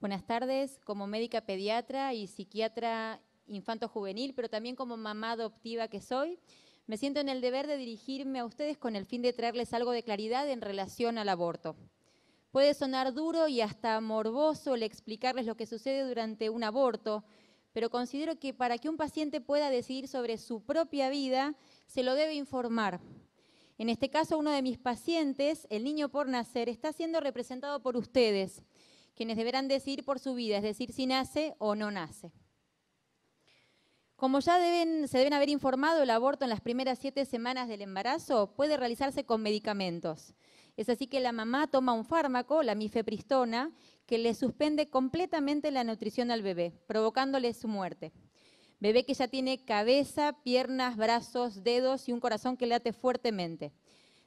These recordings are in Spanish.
Buenas tardes, como médica pediatra y psiquiatra infanto-juvenil, pero también como mamá adoptiva que soy, me siento en el deber de dirigirme a ustedes con el fin de traerles algo de claridad en relación al aborto. Puede sonar duro y hasta morboso el explicarles lo que sucede durante un aborto, pero considero que para que un paciente pueda decidir sobre su propia vida, se lo debe informar. En este caso, uno de mis pacientes, el niño por nacer, está siendo representado por ustedes quienes deberán decidir por su vida, es decir, si nace o no nace. Como ya se deben haber informado, el aborto en las primeras siete semanas del embarazo puede realizarse con medicamentos. Es así que la mamá toma un fármaco, la mifepristona, que le suspende completamente la nutrición al bebé, provocándole su muerte. Bebé que ya tiene cabeza, piernas, brazos, dedos y un corazón que late fuertemente.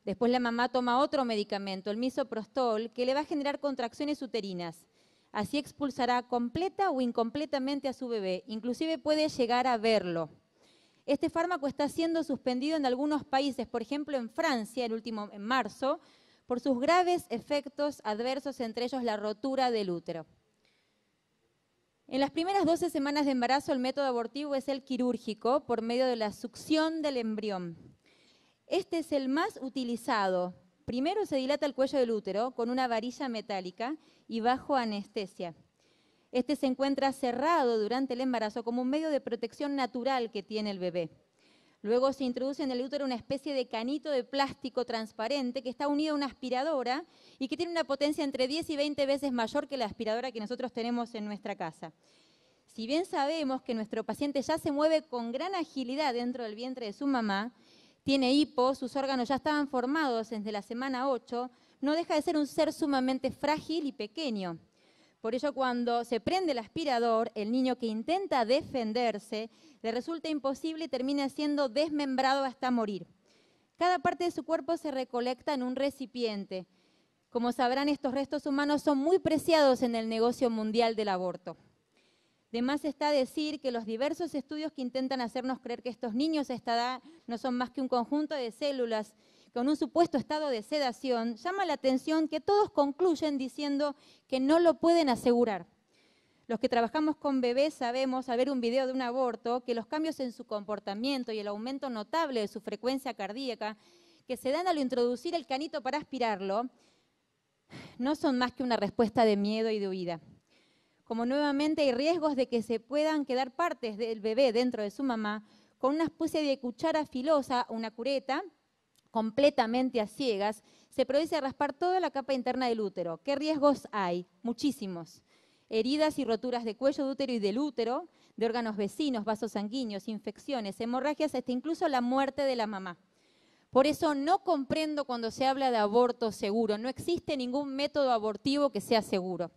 Después la mamá toma otro medicamento, el misoprostol, que le va a generar contracciones uterinas. Así expulsará completa o incompletamente a su bebé, inclusive puede llegar a verlo. Este fármaco está siendo suspendido en algunos países, por ejemplo en Francia, el último en marzo, por sus graves efectos adversos, entre ellos la rotura del útero. En las primeras 12 semanas de embarazo el método abortivo es el quirúrgico por medio de la succión del embrión. Este es el más utilizado. Primero se dilata el cuello del útero con una varilla metálica y bajo anestesia. Este se encuentra cerrado durante el embarazo como un medio de protección natural que tiene el bebé. Luego se introduce en el útero una especie de canito de plástico transparente que está unido a una aspiradora y que tiene una potencia entre 10 y 20 veces mayor que la aspiradora que nosotros tenemos en nuestra casa. Si bien sabemos que nuestro paciente ya se mueve con gran agilidad dentro del vientre de su mamá, tiene hipo, sus órganos ya estaban formados desde la semana 8, no deja de ser un ser sumamente frágil y pequeño. Por ello, cuando se prende el aspirador, el niño que intenta defenderse le resulta imposible y termina siendo desmembrado hasta morir. Cada parte de su cuerpo se recolecta en un recipiente. Como sabrán, estos restos humanos son muy preciados en el negocio mundial del aborto. De más está decir que los diversos estudios que intentan hacernos creer que estos niños a esta edad no son más que un conjunto de células con un supuesto estado de sedación, llama la atención que todos concluyen diciendo que no lo pueden asegurar. Los que trabajamos con bebés sabemos, al ver un video de un aborto, que los cambios en su comportamiento y el aumento notable de su frecuencia cardíaca que se dan al introducir el canito para aspirarlo, no son más que una respuesta de miedo y de huida como nuevamente hay riesgos de que se puedan quedar partes del bebé dentro de su mamá, con una especie de cuchara filosa, una cureta, completamente a ciegas, se produce raspar toda la capa interna del útero. ¿Qué riesgos hay? Muchísimos. Heridas y roturas de cuello de útero y del útero, de órganos vecinos, vasos sanguíneos, infecciones, hemorragias, hasta incluso la muerte de la mamá. Por eso no comprendo cuando se habla de aborto seguro. No existe ningún método abortivo que sea seguro.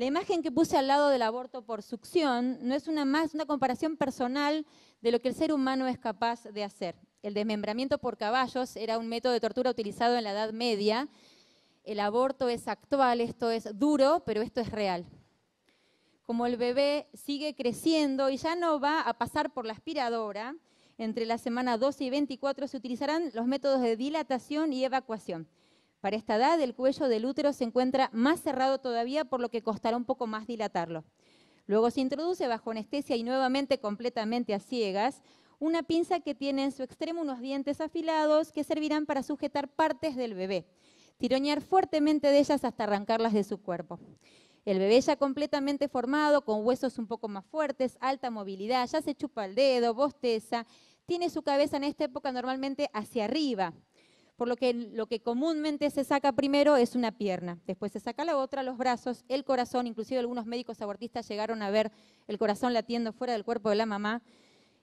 La imagen que puse al lado del aborto por succión no es una más una comparación personal de lo que el ser humano es capaz de hacer. El desmembramiento por caballos era un método de tortura utilizado en la Edad Media. El aborto es actual, esto es duro, pero esto es real. Como el bebé sigue creciendo y ya no va a pasar por la aspiradora, entre la semana 12 y 24 se utilizarán los métodos de dilatación y evacuación. Para esta edad, el cuello del útero se encuentra más cerrado todavía, por lo que costará un poco más dilatarlo. Luego se introduce bajo anestesia y nuevamente completamente a ciegas una pinza que tiene en su extremo unos dientes afilados que servirán para sujetar partes del bebé, tiroñar fuertemente de ellas hasta arrancarlas de su cuerpo. El bebé ya completamente formado, con huesos un poco más fuertes, alta movilidad, ya se chupa el dedo, bosteza, tiene su cabeza en esta época normalmente hacia arriba, por lo que lo que comúnmente se saca primero es una pierna, después se saca la otra, los brazos, el corazón, inclusive algunos médicos abortistas llegaron a ver el corazón latiendo fuera del cuerpo de la mamá.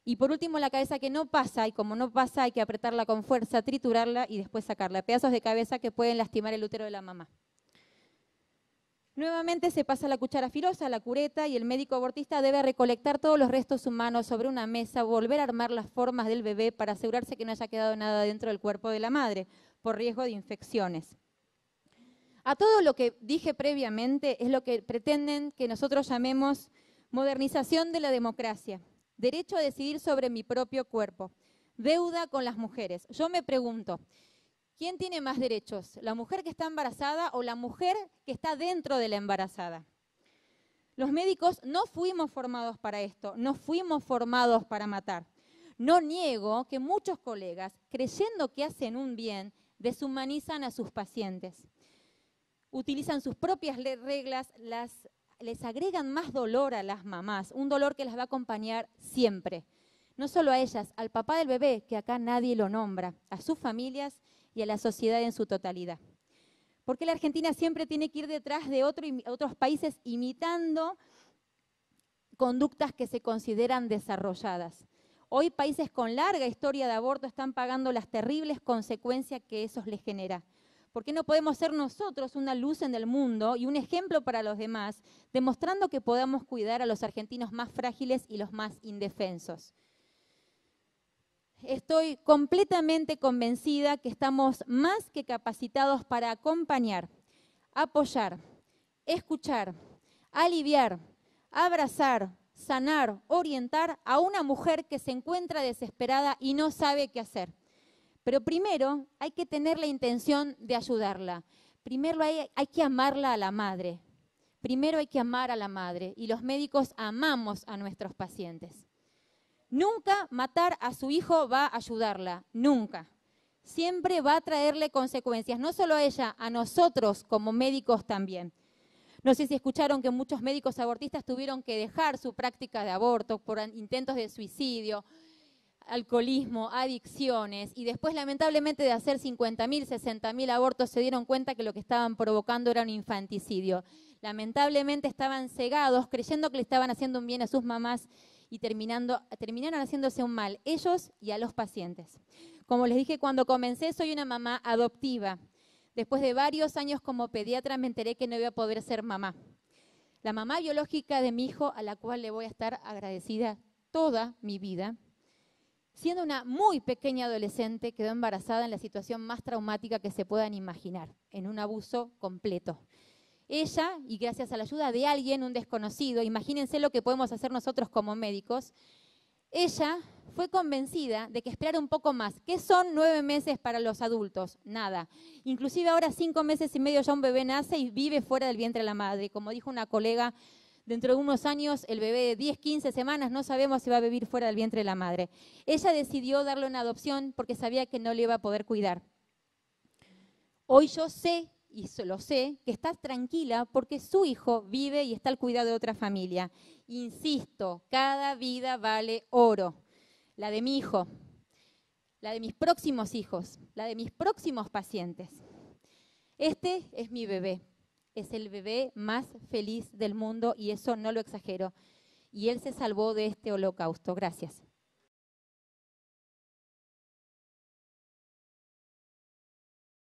Y por último, la cabeza que no pasa, y como no pasa hay que apretarla con fuerza, triturarla y después sacarla. Pedazos de cabeza que pueden lastimar el útero de la mamá. Nuevamente se pasa la cuchara filosa la cureta y el médico abortista debe recolectar todos los restos humanos sobre una mesa, volver a armar las formas del bebé para asegurarse que no haya quedado nada dentro del cuerpo de la madre, por riesgo de infecciones. A todo lo que dije previamente es lo que pretenden que nosotros llamemos modernización de la democracia, derecho a decidir sobre mi propio cuerpo, deuda con las mujeres. Yo me pregunto, ¿Quién tiene más derechos? ¿La mujer que está embarazada o la mujer que está dentro de la embarazada? Los médicos no fuimos formados para esto, no fuimos formados para matar. No niego que muchos colegas, creyendo que hacen un bien, deshumanizan a sus pacientes. Utilizan sus propias reglas, las, les agregan más dolor a las mamás, un dolor que las va a acompañar siempre. No solo a ellas, al papá del bebé, que acá nadie lo nombra, a sus familias y a la sociedad en su totalidad. ¿Por qué la Argentina siempre tiene que ir detrás de otros países imitando conductas que se consideran desarrolladas? Hoy países con larga historia de aborto están pagando las terribles consecuencias que eso les genera. ¿Por qué no podemos ser nosotros una luz en el mundo y un ejemplo para los demás, demostrando que podamos cuidar a los argentinos más frágiles y los más indefensos? estoy completamente convencida que estamos más que capacitados para acompañar, apoyar, escuchar, aliviar, abrazar, sanar, orientar a una mujer que se encuentra desesperada y no sabe qué hacer. Pero primero hay que tener la intención de ayudarla. Primero hay, que amarla a la madre. Primero hay que amar a la madre y los médicos amamos a nuestros pacientes. Nunca matar a su hijo va a ayudarla, nunca. Siempre va a traerle consecuencias, no solo a ella, a nosotros como médicos también. No sé si escucharon que muchos médicos abortistas tuvieron que dejar su práctica de aborto por intentos de suicidio, alcoholismo, adicciones, y después lamentablemente de hacer 50.000, 60.000 abortos se dieron cuenta que lo que estaban provocando era un infanticidio. Lamentablemente estaban cegados creyendo que le estaban haciendo un bien a sus mamás y terminando, terminaron haciéndose un mal, ellos y a los pacientes. Como les dije, cuando comencé soy una mamá adoptiva. Después de varios años como pediatra me enteré que no iba a poder ser mamá. La mamá biológica de mi hijo, a la cual le voy a estar agradecida toda mi vida, siendo una muy pequeña adolescente, quedó embarazada en la situación más traumática que se puedan imaginar, en un abuso completo ella y gracias a la ayuda de alguien, un desconocido, imagínense lo que podemos hacer nosotros como médicos, ella fue convencida de que esperar un poco más. ¿Qué son nueve meses para los adultos? Nada. Inclusive ahora cinco meses y medio ya un bebé nace y vive fuera del vientre de la madre. Como dijo una colega, dentro de unos años el bebé de 10, 15 semanas no sabemos si va a vivir fuera del vientre de la madre. Ella decidió darle una adopción porque sabía que no le iba a poder cuidar. Hoy yo sé y lo sé, que está tranquila porque su hijo vive y está al cuidado de otra familia. Insisto, cada vida vale oro. La de mi hijo, la de mis próximos hijos, la de mis próximos pacientes. Este es mi bebé. Es el bebé más feliz del mundo y eso no lo exagero. Y él se salvó de este holocausto. Gracias.